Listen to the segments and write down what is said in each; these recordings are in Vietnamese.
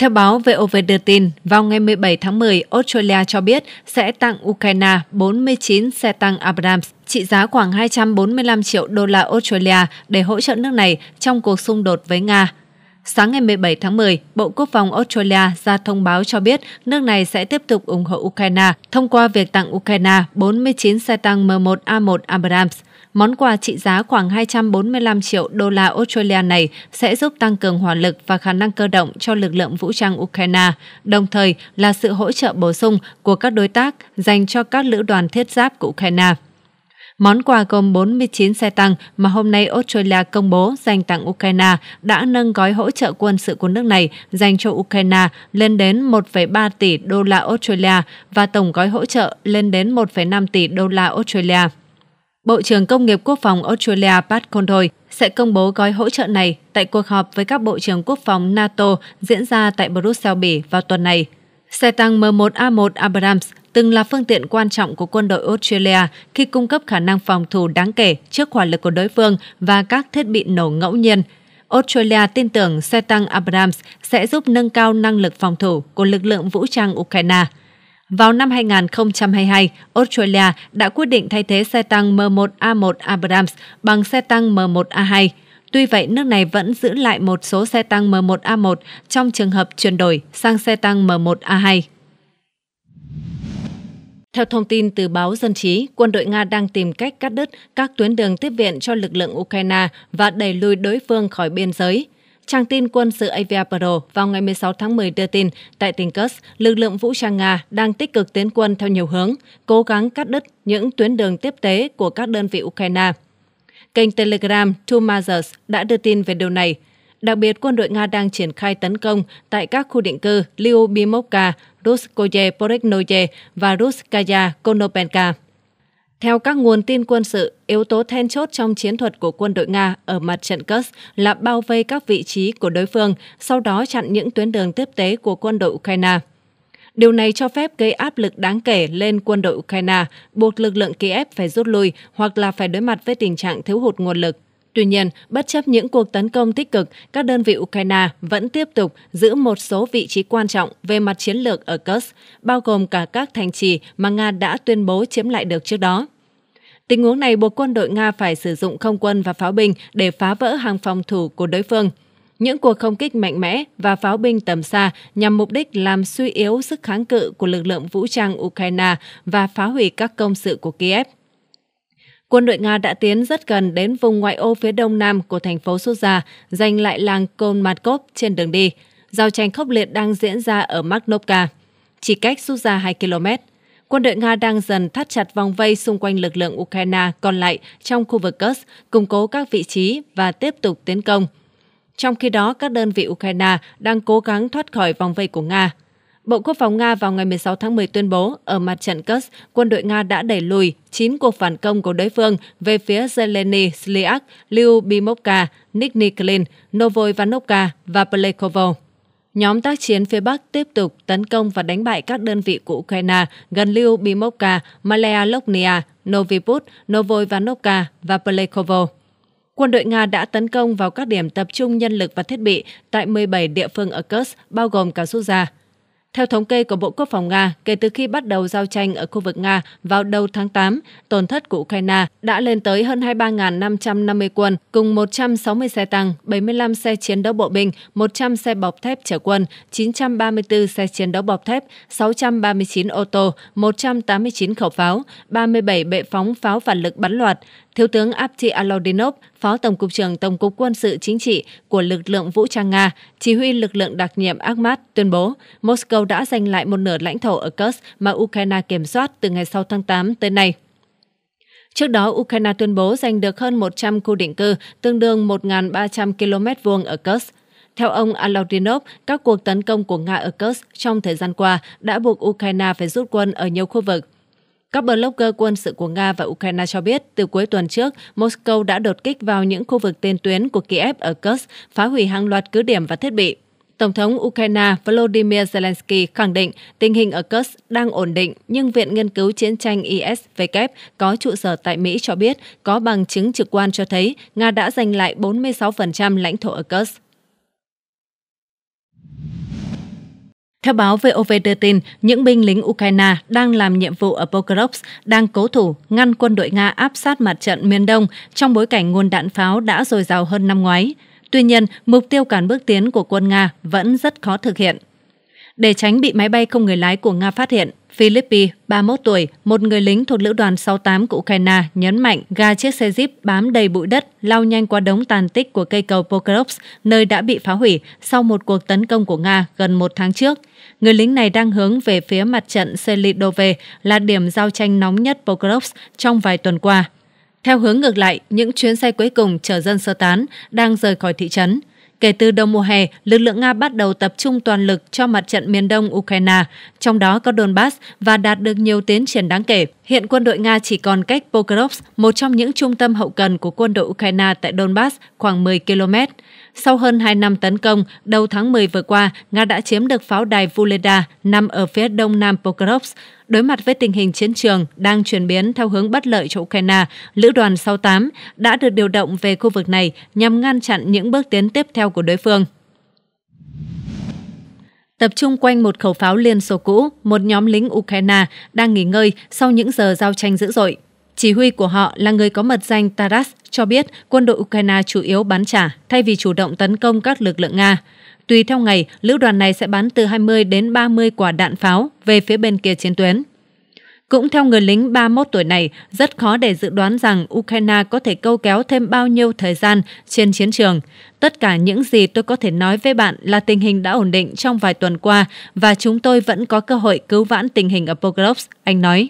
Theo báo VOV đưa tin, vào ngày 17 tháng 10, Australia cho biết sẽ tặng Ukraine 49 xe tăng Abrams trị giá khoảng 245 triệu đô la Australia để hỗ trợ nước này trong cuộc xung đột với Nga. Sáng ngày 17 tháng 10, Bộ Quốc phòng Australia ra thông báo cho biết nước này sẽ tiếp tục ủng hộ Ukraine thông qua việc tặng Ukraine 49 xe tăng M1A1 Abrams Món quà trị giá khoảng 245 triệu đô la Australia này sẽ giúp tăng cường hỏa lực và khả năng cơ động cho lực lượng vũ trang Ukraine, đồng thời là sự hỗ trợ bổ sung của các đối tác dành cho các lữ đoàn thiết giáp của Ukraine. Món quà gồm 49 xe tăng mà hôm nay Australia công bố dành tặng Ukraine đã nâng gói hỗ trợ quân sự của nước này dành cho Ukraine lên đến 1,3 tỷ đô la Australia và tổng gói hỗ trợ lên đến 1,5 tỷ đô la Australia. Bộ trưởng Công nghiệp Quốc phòng Australia Pat Conroy sẽ công bố gói hỗ trợ này tại cuộc họp với các bộ trưởng quốc phòng NATO diễn ra tại Brussels, Bỉ vào tuần này. Xe tăng M1A1 Abrams từng là phương tiện quan trọng của quân đội Australia khi cung cấp khả năng phòng thủ đáng kể trước hỏa lực của đối phương và các thiết bị nổ ngẫu nhiên. Australia tin tưởng xe tăng Abrams sẽ giúp nâng cao năng lực phòng thủ của lực lượng vũ trang Ukraine – vào năm 2022, Australia đã quyết định thay thế xe tăng M1A1 Abrams bằng xe tăng M1A2. Tuy vậy, nước này vẫn giữ lại một số xe tăng M1A1 trong trường hợp chuyển đổi sang xe tăng M1A2. Theo thông tin từ báo Dân trí, quân đội Nga đang tìm cách cắt đứt các tuyến đường tiếp viện cho lực lượng Ukraine và đẩy lùi đối phương khỏi biên giới. Trang tin quân sự Avia Pro vào ngày 16 tháng 10 đưa tin, tại tỉnh Kursk, lực lượng vũ trang Nga đang tích cực tiến quân theo nhiều hướng, cố gắng cắt đứt những tuyến đường tiếp tế của các đơn vị Ukraine. Kênh Telegram Two Mothers đã đưa tin về điều này. Đặc biệt, quân đội Nga đang triển khai tấn công tại các khu định cư Lyubimovka, Ruskoye Poreknoye và Ruskaya Konopenka. Theo các nguồn tin quân sự, yếu tố then chốt trong chiến thuật của quân đội Nga ở mặt trận Kursk là bao vây các vị trí của đối phương, sau đó chặn những tuyến đường tiếp tế của quân đội Ukraine. Điều này cho phép gây áp lực đáng kể lên quân đội Ukraine, buộc lực lượng Kiev phải rút lui hoặc là phải đối mặt với tình trạng thiếu hụt nguồn lực. Tuy nhiên, bất chấp những cuộc tấn công tích cực, các đơn vị Ukraine vẫn tiếp tục giữ một số vị trí quan trọng về mặt chiến lược ở Kursk, bao gồm cả các thành trì mà Nga đã tuyên bố chiếm lại được trước đó. Tình huống này buộc quân đội Nga phải sử dụng không quân và pháo binh để phá vỡ hàng phòng thủ của đối phương. Những cuộc không kích mạnh mẽ và pháo binh tầm xa nhằm mục đích làm suy yếu sức kháng cự của lực lượng vũ trang Ukraine và phá hủy các công sự của Kiev quân đội Nga đã tiến rất gần đến vùng ngoại ô phía đông nam của thành phố Suza, giành lại làng Kolmatkov trên đường đi. Giao tranh khốc liệt đang diễn ra ở Magnovka, chỉ cách Suza 2 km. Quân đội Nga đang dần thắt chặt vòng vây xung quanh lực lượng Ukraine còn lại trong khu vực Kursk, củng cố các vị trí và tiếp tục tiến công. Trong khi đó, các đơn vị Ukraine đang cố gắng thoát khỏi vòng vây của Nga. Bộ Quốc phòng Nga vào ngày 16 tháng 10 tuyên bố ở mặt trận Kursk, quân đội Nga đã đẩy lùi 9 cuộc phản công của đối phương về phía Zeleny Sliak, Lyubimovka, Nikniklin, Novoivanovka và Plekovo. Nhóm tác chiến phía Bắc tiếp tục tấn công và đánh bại các đơn vị của Ukraine gần Lyubimovka, Malaya Loknia, Noviput, Novoivanovka và Plekovo quân đội Nga đã tấn công vào các điểm tập trung nhân lực và thiết bị tại 17 địa phương ở Kursk, bao gồm cả Suza. Theo thống kê của Bộ Quốc phòng Nga, kể từ khi bắt đầu giao tranh ở khu vực Nga vào đầu tháng 8, tổn thất của Ukraine đã lên tới hơn 23.550 quân, cùng 160 xe tăng, 75 xe chiến đấu bộ binh, 100 xe bọc thép chở quân, 934 xe chiến đấu bọc thép, 639 ô tô, 189 khẩu pháo, 37 bệ phóng pháo phản lực bắn loạt, Thiếu tướng Apti Alodinov, Phó Tổng cục trưởng Tổng cục Quân sự Chính trị của lực lượng vũ trang Nga, chỉ huy lực lượng đặc nhiệm Akhmat tuyên bố Moscow đã giành lại một nửa lãnh thổ ở Kursk mà Ukraine kiểm soát từ ngày 6 tháng 8 tới nay. Trước đó, Ukraine tuyên bố giành được hơn 100 khu định cư, tương đương 1.300 km vuông ở Kursk. Theo ông Alodinov, các cuộc tấn công của Nga ở Kursk trong thời gian qua đã buộc Ukraine phải rút quân ở nhiều khu vực. Các blogger quân sự của Nga và Ukraine cho biết, từ cuối tuần trước, Moscow đã đột kích vào những khu vực tiền tuyến của Kiev ở Kursk, phá hủy hàng loạt cứ điểm và thiết bị. Tổng thống Ukraine Volodymyr Zelensky khẳng định tình hình ở Kursk đang ổn định, nhưng Viện Nghiên cứu Chiến tranh ISW có trụ sở tại Mỹ cho biết có bằng chứng trực quan cho thấy Nga đã giành lại 46% lãnh thổ ở Kursk. Theo báo VOV đưa tin, những binh lính Ukraine đang làm nhiệm vụ ở Pokrovsk đang cố thủ ngăn quân đội Nga áp sát mặt trận miền Đông trong bối cảnh nguồn đạn pháo đã dồi dào hơn năm ngoái. Tuy nhiên, mục tiêu cản bước tiến của quân Nga vẫn rất khó thực hiện. Để tránh bị máy bay không người lái của Nga phát hiện, Philippi, 31 tuổi, một người lính thuộc lữ đoàn 68 của Ukraine nhấn mạnh ga chiếc xe Jeep bám đầy bụi đất, lao nhanh qua đống tàn tích của cây cầu Pokrovs nơi đã bị phá hủy sau một cuộc tấn công của Nga gần một tháng trước. Người lính này đang hướng về phía mặt trận Selidove là điểm giao tranh nóng nhất Pokrovs trong vài tuần qua. Theo hướng ngược lại, những chuyến xe cuối cùng chở dân sơ tán đang rời khỏi thị trấn. Kể từ đầu mùa hè, lực lượng Nga bắt đầu tập trung toàn lực cho mặt trận miền đông Ukraine, trong đó có Donbass và đạt được nhiều tiến triển đáng kể. Hiện quân đội Nga chỉ còn cách Pokrovsk, một trong những trung tâm hậu cần của quân đội Ukraine tại Donbass, khoảng 10 km. Sau hơn 2 năm tấn công, đầu tháng 10 vừa qua, Nga đã chiếm được pháo đài Vuleda nằm ở phía đông nam Pokrovsk, Đối mặt với tình hình chiến trường đang chuyển biến theo hướng bất lợi cho Ukraine, Lữ đoàn 68 đã được điều động về khu vực này nhằm ngăn chặn những bước tiến tiếp theo của đối phương. Tập trung quanh một khẩu pháo Liên Xô cũ, một nhóm lính Ukraine đang nghỉ ngơi sau những giờ giao tranh dữ dội. Chỉ huy của họ là người có mật danh Taras cho biết quân đội Ukraine chủ yếu bắn trả thay vì chủ động tấn công các lực lượng Nga. Tùy theo ngày, lữ đoàn này sẽ bắn từ 20 đến 30 quả đạn pháo về phía bên kia chiến tuyến. Cũng theo người lính 31 tuổi này, rất khó để dự đoán rằng Ukraine có thể câu kéo thêm bao nhiêu thời gian trên chiến trường. Tất cả những gì tôi có thể nói với bạn là tình hình đã ổn định trong vài tuần qua và chúng tôi vẫn có cơ hội cứu vãn tình hình ở Pokrovsk, anh nói.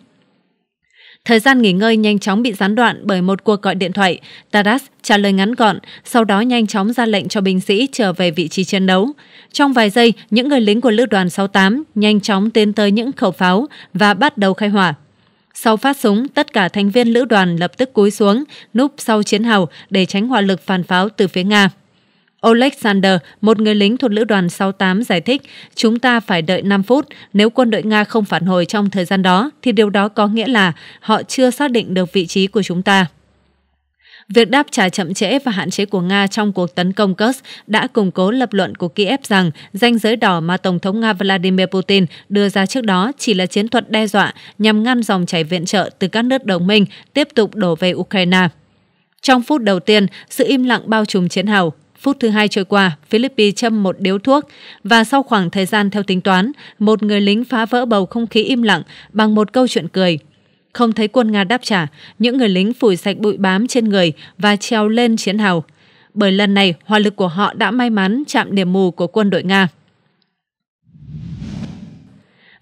Thời gian nghỉ ngơi nhanh chóng bị gián đoạn bởi một cuộc gọi điện thoại. Taras trả lời ngắn gọn, sau đó nhanh chóng ra lệnh cho binh sĩ trở về vị trí chiến đấu. Trong vài giây, những người lính của lữ đoàn 68 nhanh chóng tiến tới những khẩu pháo và bắt đầu khai hỏa. Sau phát súng, tất cả thành viên lữ đoàn lập tức cúi xuống, núp sau chiến hào để tránh hỏa lực phản pháo từ phía Nga. Oleksandr, một người lính thuộc lữ đoàn 68 giải thích, chúng ta phải đợi 5 phút, nếu quân đội Nga không phản hồi trong thời gian đó thì điều đó có nghĩa là họ chưa xác định được vị trí của chúng ta. Việc đáp trả chậm trễ và hạn chế của Nga trong cuộc tấn công Kursk đã củng cố lập luận của Kiev rằng danh giới đỏ mà Tổng thống Nga Vladimir Putin đưa ra trước đó chỉ là chiến thuật đe dọa nhằm ngăn dòng chảy viện trợ từ các nước đồng minh tiếp tục đổ về Ukraine. Trong phút đầu tiên, sự im lặng bao trùm chiến hào, Phút thứ hai trôi qua, Philippines châm một điếu thuốc và sau khoảng thời gian theo tính toán, một người lính phá vỡ bầu không khí im lặng bằng một câu chuyện cười. Không thấy quân Nga đáp trả, những người lính phủi sạch bụi bám trên người và treo lên chiến hào. Bởi lần này, hỏa lực của họ đã may mắn chạm điểm mù của quân đội Nga.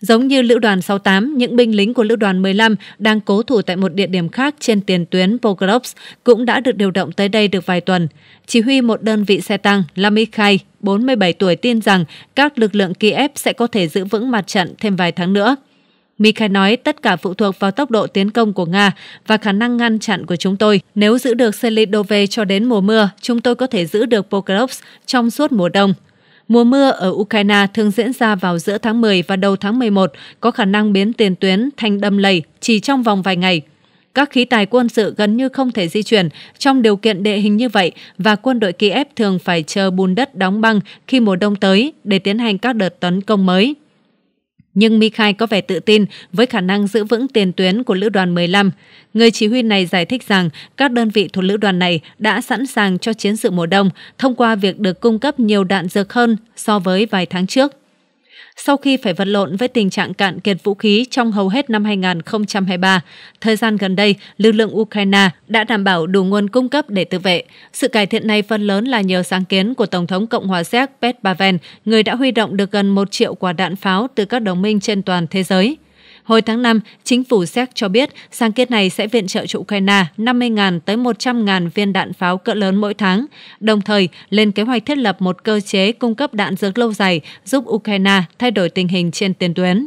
Giống như Lữ đoàn 68, những binh lính của Lữ đoàn 15 đang cố thủ tại một địa điểm khác trên tiền tuyến Pokrovsk cũng đã được điều động tới đây được vài tuần. Chỉ huy một đơn vị xe tăng, Lamikhai, 47 tuổi tin rằng các lực lượng Kiev sẽ có thể giữ vững mặt trận thêm vài tháng nữa. Mikhail nói tất cả phụ thuộc vào tốc độ tiến công của Nga và khả năng ngăn chặn của chúng tôi. Nếu giữ được Selidove cho đến mùa mưa, chúng tôi có thể giữ được Pokrovsk trong suốt mùa đông. Mùa mưa ở Ukraine thường diễn ra vào giữa tháng 10 và đầu tháng 11, có khả năng biến tiền tuyến thành đầm lầy chỉ trong vòng vài ngày. Các khí tài quân sự gần như không thể di chuyển trong điều kiện địa hình như vậy và quân đội Kiev thường phải chờ bùn đất đóng băng khi mùa đông tới để tiến hành các đợt tấn công mới nhưng Mikhai có vẻ tự tin với khả năng giữ vững tiền tuyến của Lữ đoàn 15. Người chỉ huy này giải thích rằng các đơn vị thuộc Lữ đoàn này đã sẵn sàng cho chiến sự mùa đông thông qua việc được cung cấp nhiều đạn dược hơn so với vài tháng trước. Sau khi phải vật lộn với tình trạng cạn kiệt vũ khí trong hầu hết năm 2023, thời gian gần đây, lực lượng Ukraine đã đảm bảo đủ nguồn cung cấp để tự vệ. Sự cải thiện này phần lớn là nhờ sáng kiến của Tổng thống Cộng hòa Séc Pet Pavel, người đã huy động được gần 1 triệu quả đạn pháo từ các đồng minh trên toàn thế giới. Hồi tháng 5, chính phủ Séc cho biết sáng kiến này sẽ viện trợ cho Ukraine 50.000 tới 100.000 viên đạn pháo cỡ lớn mỗi tháng, đồng thời lên kế hoạch thiết lập một cơ chế cung cấp đạn dược lâu dài giúp Ukraine thay đổi tình hình trên tiền tuyến.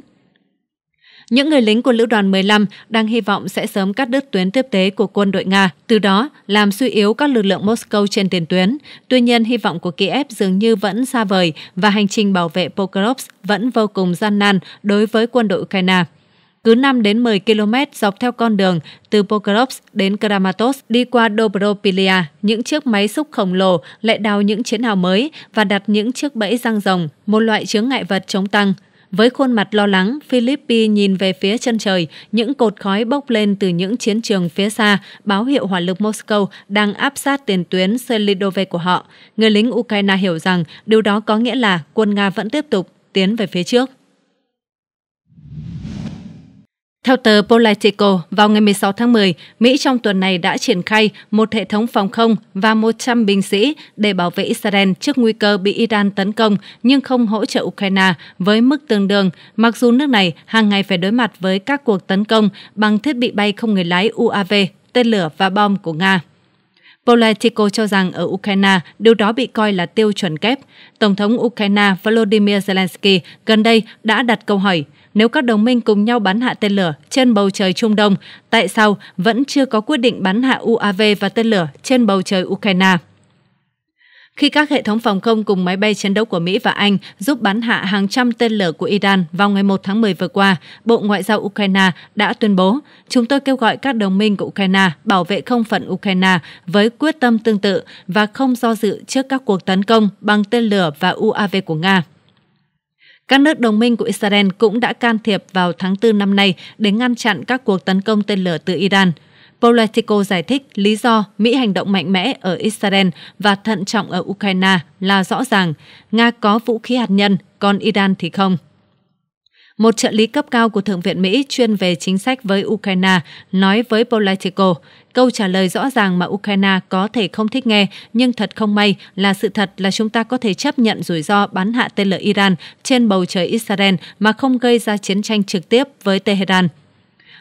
Những người lính của Lữ đoàn 15 đang hy vọng sẽ sớm cắt đứt tuyến tiếp tế của quân đội Nga, từ đó làm suy yếu các lực lượng Moscow trên tiền tuyến. Tuy nhiên, hy vọng của Kiev dường như vẫn xa vời và hành trình bảo vệ Pokrovsk vẫn vô cùng gian nan đối với quân đội Ukraine cứ 5 đến 10 km dọc theo con đường từ Pokrovsk đến Kramatos đi qua Dobropilia, những chiếc máy xúc khổng lồ lại đào những chiến hào mới và đặt những chiếc bẫy răng rồng, một loại chướng ngại vật chống tăng. Với khuôn mặt lo lắng, Philippi nhìn về phía chân trời, những cột khói bốc lên từ những chiến trường phía xa, báo hiệu hỏa lực Moscow đang áp sát tiền tuyến Selidove của họ. Người lính Ukraine hiểu rằng điều đó có nghĩa là quân Nga vẫn tiếp tục tiến về phía trước. Theo tờ Politico, vào ngày 16 tháng 10, Mỹ trong tuần này đã triển khai một hệ thống phòng không và 100 binh sĩ để bảo vệ Israel trước nguy cơ bị Iran tấn công nhưng không hỗ trợ Ukraine với mức tương đương, mặc dù nước này hàng ngày phải đối mặt với các cuộc tấn công bằng thiết bị bay không người lái UAV, tên lửa và bom của Nga. Politico cho rằng ở Ukraine, điều đó bị coi là tiêu chuẩn kép. Tổng thống Ukraine Volodymyr Zelensky gần đây đã đặt câu hỏi – nếu các đồng minh cùng nhau bắn hạ tên lửa trên bầu trời Trung Đông, tại sao vẫn chưa có quyết định bắn hạ UAV và tên lửa trên bầu trời Ukraine? khi các hệ thống phòng không cùng máy bay chiến đấu của Mỹ và Anh giúp bắn hạ hàng trăm tên lửa của Iran vào ngày 1 tháng 10 vừa qua, Bộ Ngoại giao Ukraine đã tuyên bố, chúng tôi kêu gọi các đồng minh của Ukraine bảo vệ không phận Ukraine với quyết tâm tương tự và không do dự trước các cuộc tấn công bằng tên lửa và UAV của Nga. Các nước đồng minh của Israel cũng đã can thiệp vào tháng 4 năm nay để ngăn chặn các cuộc tấn công tên lửa từ Iran. Politico giải thích lý do Mỹ hành động mạnh mẽ ở Israel và thận trọng ở Ukraine là rõ ràng Nga có vũ khí hạt nhân, còn Iran thì không. Một trợ lý cấp cao của Thượng viện Mỹ chuyên về chính sách với Ukraine nói với Politico, Câu trả lời rõ ràng mà Ukraine có thể không thích nghe, nhưng thật không may là sự thật là chúng ta có thể chấp nhận rủi ro bắn hạ tên lửa Iran trên bầu trời Israel mà không gây ra chiến tranh trực tiếp với Tehran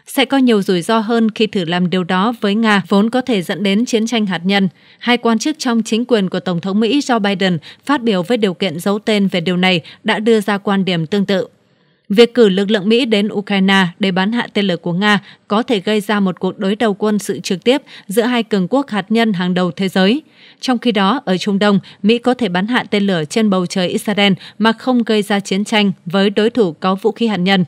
sẽ có nhiều rủi ro hơn khi thử làm điều đó với Nga vốn có thể dẫn đến chiến tranh hạt nhân. Hai quan chức trong chính quyền của Tổng thống Mỹ Joe Biden phát biểu với điều kiện giấu tên về điều này đã đưa ra quan điểm tương tự. Việc cử lực lượng Mỹ đến Ukraine để bắn hạ tên lửa của Nga có thể gây ra một cuộc đối đầu quân sự trực tiếp giữa hai cường quốc hạt nhân hàng đầu thế giới. Trong khi đó, ở Trung Đông, Mỹ có thể bắn hạ tên lửa trên bầu trời Israel mà không gây ra chiến tranh với đối thủ có vũ khí hạt nhân.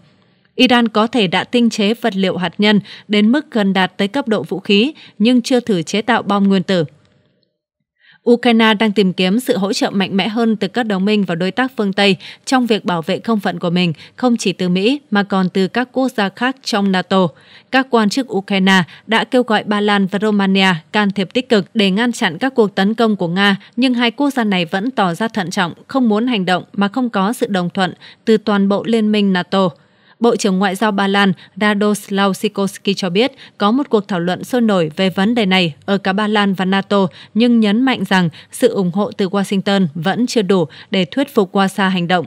Iran có thể đã tinh chế vật liệu hạt nhân đến mức gần đạt tới cấp độ vũ khí nhưng chưa thử chế tạo bom nguyên tử. Ukraine đang tìm kiếm sự hỗ trợ mạnh mẽ hơn từ các đồng minh và đối tác phương Tây trong việc bảo vệ không phận của mình, không chỉ từ Mỹ mà còn từ các quốc gia khác trong NATO. Các quan chức Ukraine đã kêu gọi Ba Lan và Romania can thiệp tích cực để ngăn chặn các cuộc tấn công của Nga, nhưng hai quốc gia này vẫn tỏ ra thận trọng, không muốn hành động mà không có sự đồng thuận từ toàn bộ Liên minh NATO. Bộ trưởng Ngoại giao Ba Lan Radoslaw Sikorski cho biết có một cuộc thảo luận sôi nổi về vấn đề này ở cả Ba Lan và NATO, nhưng nhấn mạnh rằng sự ủng hộ từ Washington vẫn chưa đủ để thuyết phục Warsaw hành động.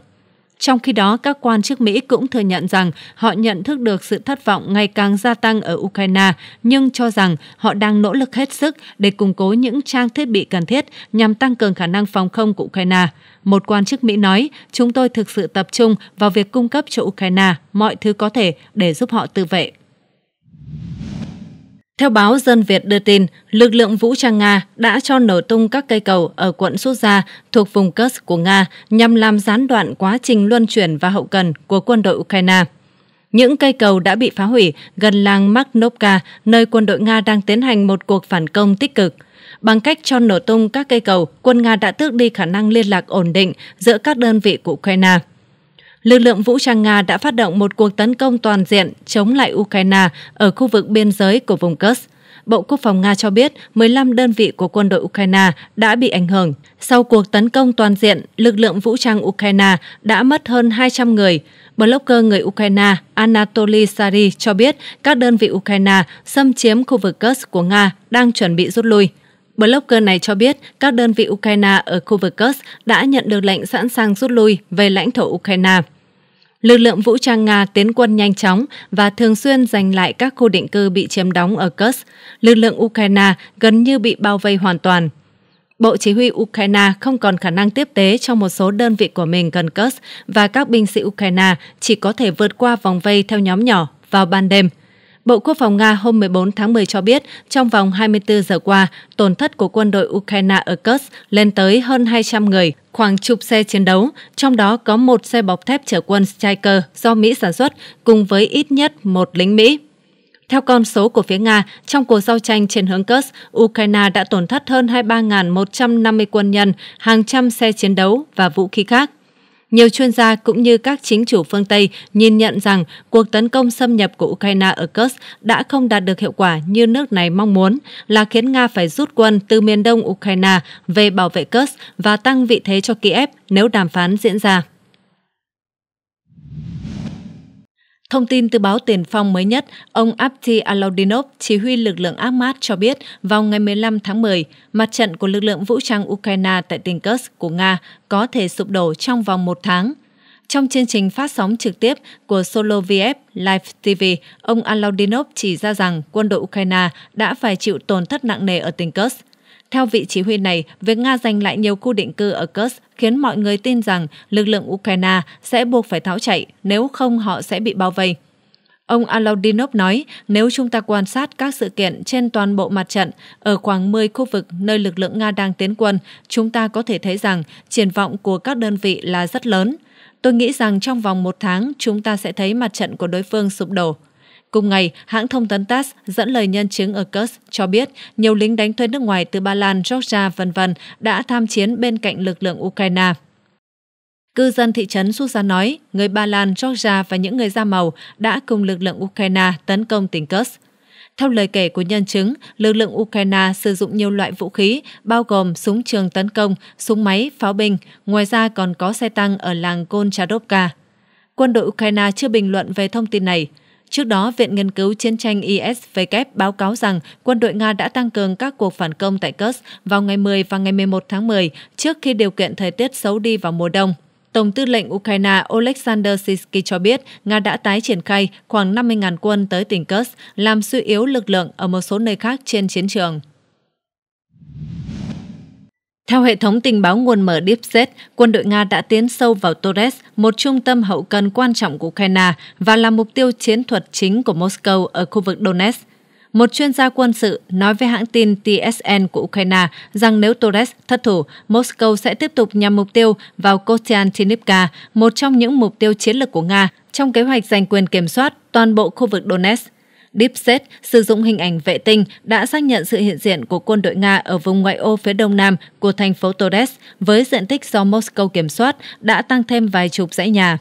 Trong khi đó, các quan chức Mỹ cũng thừa nhận rằng họ nhận thức được sự thất vọng ngày càng gia tăng ở Ukraine, nhưng cho rằng họ đang nỗ lực hết sức để củng cố những trang thiết bị cần thiết nhằm tăng cường khả năng phòng không của Ukraine. Một quan chức Mỹ nói, chúng tôi thực sự tập trung vào việc cung cấp cho Ukraine mọi thứ có thể để giúp họ tự vệ. Theo báo Dân Việt đưa tin, lực lượng vũ trang Nga đã cho nổ tung các cây cầu ở quận Sút thuộc vùng Kursk của Nga nhằm làm gián đoạn quá trình luân chuyển và hậu cần của quân đội Ukraine. Những cây cầu đã bị phá hủy gần làng Magnovka, nơi quân đội Nga đang tiến hành một cuộc phản công tích cực. Bằng cách cho nổ tung các cây cầu, quân Nga đã tước đi khả năng liên lạc ổn định giữa các đơn vị của Ukraine lực lượng vũ trang Nga đã phát động một cuộc tấn công toàn diện chống lại Ukraine ở khu vực biên giới của vùng Kursk. Bộ Quốc phòng Nga cho biết 15 đơn vị của quân đội Ukraine đã bị ảnh hưởng. Sau cuộc tấn công toàn diện, lực lượng vũ trang Ukraine đã mất hơn 200 người. Blogger người Ukraine Anatoly Sari cho biết các đơn vị Ukraine xâm chiếm khu vực Kursk của Nga đang chuẩn bị rút lui. Blogger này cho biết các đơn vị Ukraine ở khu vực Kursk đã nhận được lệnh sẵn sàng rút lui về lãnh thổ Ukraine. Lực lượng vũ trang Nga tiến quân nhanh chóng và thường xuyên giành lại các khu định cư bị chiếm đóng ở Kursk. Lực lượng Ukraine gần như bị bao vây hoàn toàn. Bộ Chỉ huy Ukraine không còn khả năng tiếp tế cho một số đơn vị của mình gần Kursk và các binh sĩ Ukraine chỉ có thể vượt qua vòng vây theo nhóm nhỏ vào ban đêm – Bộ Quốc phòng Nga hôm 14 tháng 10 cho biết, trong vòng 24 giờ qua, tổn thất của quân đội Ukraine ở Kursk lên tới hơn 200 người, khoảng chục xe chiến đấu, trong đó có một xe bọc thép chở quân Striker do Mỹ sản xuất, cùng với ít nhất một lính Mỹ. Theo con số của phía Nga, trong cuộc giao tranh trên hướng Kursk, Ukraine đã tổn thất hơn 23.150 quân nhân, hàng trăm xe chiến đấu và vũ khí khác. Nhiều chuyên gia cũng như các chính chủ phương Tây nhìn nhận rằng cuộc tấn công xâm nhập của Ukraine ở Kursk đã không đạt được hiệu quả như nước này mong muốn, là khiến Nga phải rút quân từ miền đông Ukraine về bảo vệ Kursk và tăng vị thế cho Kiev nếu đàm phán diễn ra. Thông tin từ báo Tiền Phong mới nhất, ông Abdi Alaudinov, chỉ huy lực lượng Ahmad cho biết vào ngày 15 tháng 10, mặt trận của lực lượng vũ trang Ukraine tại tỉnh Kursk của Nga có thể sụp đổ trong vòng một tháng. Trong chương trình phát sóng trực tiếp của Soloviev Live TV, ông Alaudinov chỉ ra rằng quân đội Ukraine đã phải chịu tổn thất nặng nề ở tỉnh Kursk. Theo vị chỉ huy này, việc Nga giành lại nhiều khu định cư ở Kursk khiến mọi người tin rằng lực lượng Ukraine sẽ buộc phải tháo chạy, nếu không họ sẽ bị bao vây. Ông Alaudinov nói, nếu chúng ta quan sát các sự kiện trên toàn bộ mặt trận, ở khoảng 10 khu vực nơi lực lượng Nga đang tiến quân, chúng ta có thể thấy rằng triển vọng của các đơn vị là rất lớn. Tôi nghĩ rằng trong vòng một tháng, chúng ta sẽ thấy mặt trận của đối phương sụp đổ. Cùng ngày, hãng thông tấn TASS dẫn lời nhân chứng ở Kursk cho biết nhiều lính đánh thuê nước ngoài từ Ba Lan, Georgia, v.v. đã tham chiến bên cạnh lực lượng Ukraine. Cư dân thị trấn Susa nói, người Ba Lan, Georgia và những người da màu đã cùng lực lượng Ukraine tấn công tỉnh Kursk. Theo lời kể của nhân chứng, lực lượng Ukraine sử dụng nhiều loại vũ khí, bao gồm súng trường tấn công, súng máy, pháo binh, ngoài ra còn có xe tăng ở làng Konchadovka. Quân đội Ukraine chưa bình luận về thông tin này. Trước đó, Viện Nghiên cứu Chiến tranh ISW báo cáo rằng quân đội Nga đã tăng cường các cuộc phản công tại Kursk vào ngày 10 và ngày 11 tháng 10 trước khi điều kiện thời tiết xấu đi vào mùa đông. Tổng tư lệnh Ukraine Oleksandr Sisky cho biết Nga đã tái triển khai khoảng 50.000 quân tới tỉnh Kursk, làm suy yếu lực lượng ở một số nơi khác trên chiến trường. Theo hệ thống tình báo nguồn mở DeepSet, quân đội Nga đã tiến sâu vào Torres, một trung tâm hậu cần quan trọng của Ukraine và là mục tiêu chiến thuật chính của Moscow ở khu vực Donetsk. Một chuyên gia quân sự nói với hãng tin TSN của Ukraine rằng nếu Torres thất thủ, Moscow sẽ tiếp tục nhằm mục tiêu vào Kostiantinivka, một trong những mục tiêu chiến lược của Nga trong kế hoạch giành quyền kiểm soát toàn bộ khu vực Donetsk. Deepset sử dụng hình ảnh vệ tinh đã xác nhận sự hiện diện của quân đội Nga ở vùng ngoại ô phía đông nam của thành phố Torres với diện tích do Moscow kiểm soát đã tăng thêm vài chục dãy nhà.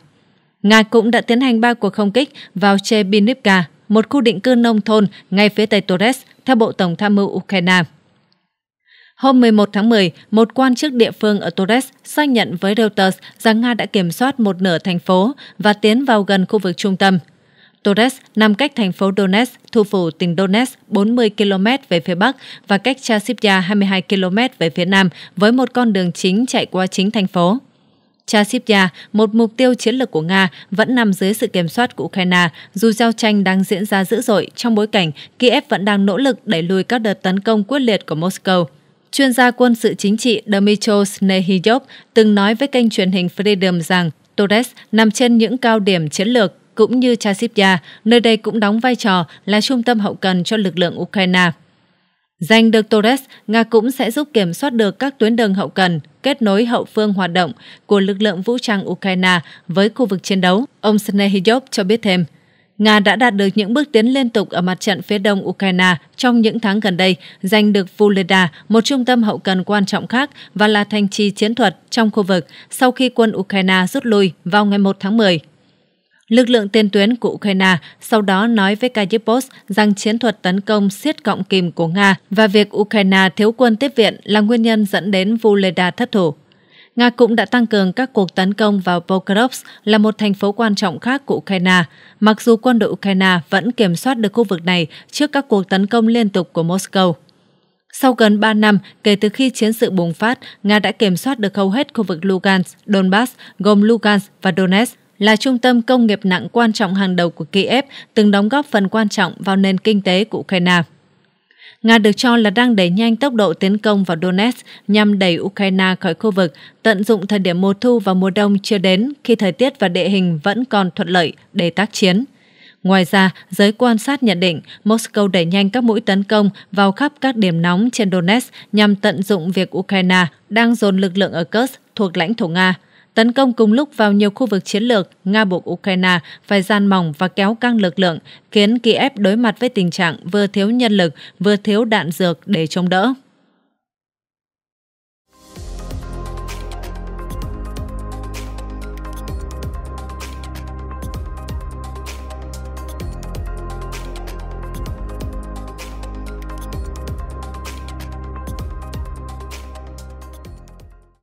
Nga cũng đã tiến hành ba cuộc không kích vào Chebinivka, một khu định cư nông thôn ngay phía tây Torres, theo Bộ Tổng tham mưu Ukraine. Hôm 11 tháng 10, một quan chức địa phương ở Torres xác nhận với Reuters rằng Nga đã kiểm soát một nửa thành phố và tiến vào gần khu vực trung tâm – Torres nằm cách thành phố Donetsk, thủ phủ tỉnh Donetsk 40 km về phía bắc và cách Chasivya 22 km về phía nam với một con đường chính chạy qua chính thành phố. Chasivya, một mục tiêu chiến lược của Nga, vẫn nằm dưới sự kiểm soát của Ukraine, dù giao tranh đang diễn ra dữ dội trong bối cảnh Kiev vẫn đang nỗ lực đẩy lùi các đợt tấn công quyết liệt của Moscow. Chuyên gia quân sự chính trị Dmitry Snehyov từng nói với kênh truyền hình Freedom rằng Torres nằm trên những cao điểm chiến lược cũng như Chasivya, nơi đây cũng đóng vai trò là trung tâm hậu cần cho lực lượng Ukraine. Giành được Torres, Nga cũng sẽ giúp kiểm soát được các tuyến đường hậu cần, kết nối hậu phương hoạt động của lực lượng vũ trang Ukraine với khu vực chiến đấu, ông Snehyov cho biết thêm. Nga đã đạt được những bước tiến liên tục ở mặt trận phía đông Ukraine trong những tháng gần đây, giành được Vuleda, một trung tâm hậu cần quan trọng khác và là thành trì chiến thuật trong khu vực sau khi quân Ukraine rút lui vào ngày 1 tháng 10. Lực lượng tiền tuyến của Ukraine sau đó nói với Kyiv rằng chiến thuật tấn công siết cọng kìm của Nga và việc Ukraine thiếu quân tiếp viện là nguyên nhân dẫn đến Vuleda thất thủ. Nga cũng đã tăng cường các cuộc tấn công vào Pokrovsk là một thành phố quan trọng khác của Ukraine, mặc dù quân đội Ukraine vẫn kiểm soát được khu vực này trước các cuộc tấn công liên tục của Moscow. Sau gần 3 năm kể từ khi chiến sự bùng phát, Nga đã kiểm soát được hầu hết khu vực Lugansk, Donbass, gồm Lugansk và Donetsk là trung tâm công nghiệp nặng quan trọng hàng đầu của Kiev, từng đóng góp phần quan trọng vào nền kinh tế của Ukraine. Nga được cho là đang đẩy nhanh tốc độ tiến công vào Donetsk nhằm đẩy Ukraine khỏi khu vực, tận dụng thời điểm mùa thu và mùa đông chưa đến khi thời tiết và địa hình vẫn còn thuận lợi để tác chiến. Ngoài ra, giới quan sát nhận định Moscow đẩy nhanh các mũi tấn công vào khắp các điểm nóng trên Donetsk nhằm tận dụng việc Ukraine đang dồn lực lượng ở Kursk thuộc lãnh thổ Nga – tấn công cùng lúc vào nhiều khu vực chiến lược, Nga buộc Ukraine phải gian mỏng và kéo căng lực lượng, khiến Kiev đối mặt với tình trạng vừa thiếu nhân lực, vừa thiếu đạn dược để chống đỡ.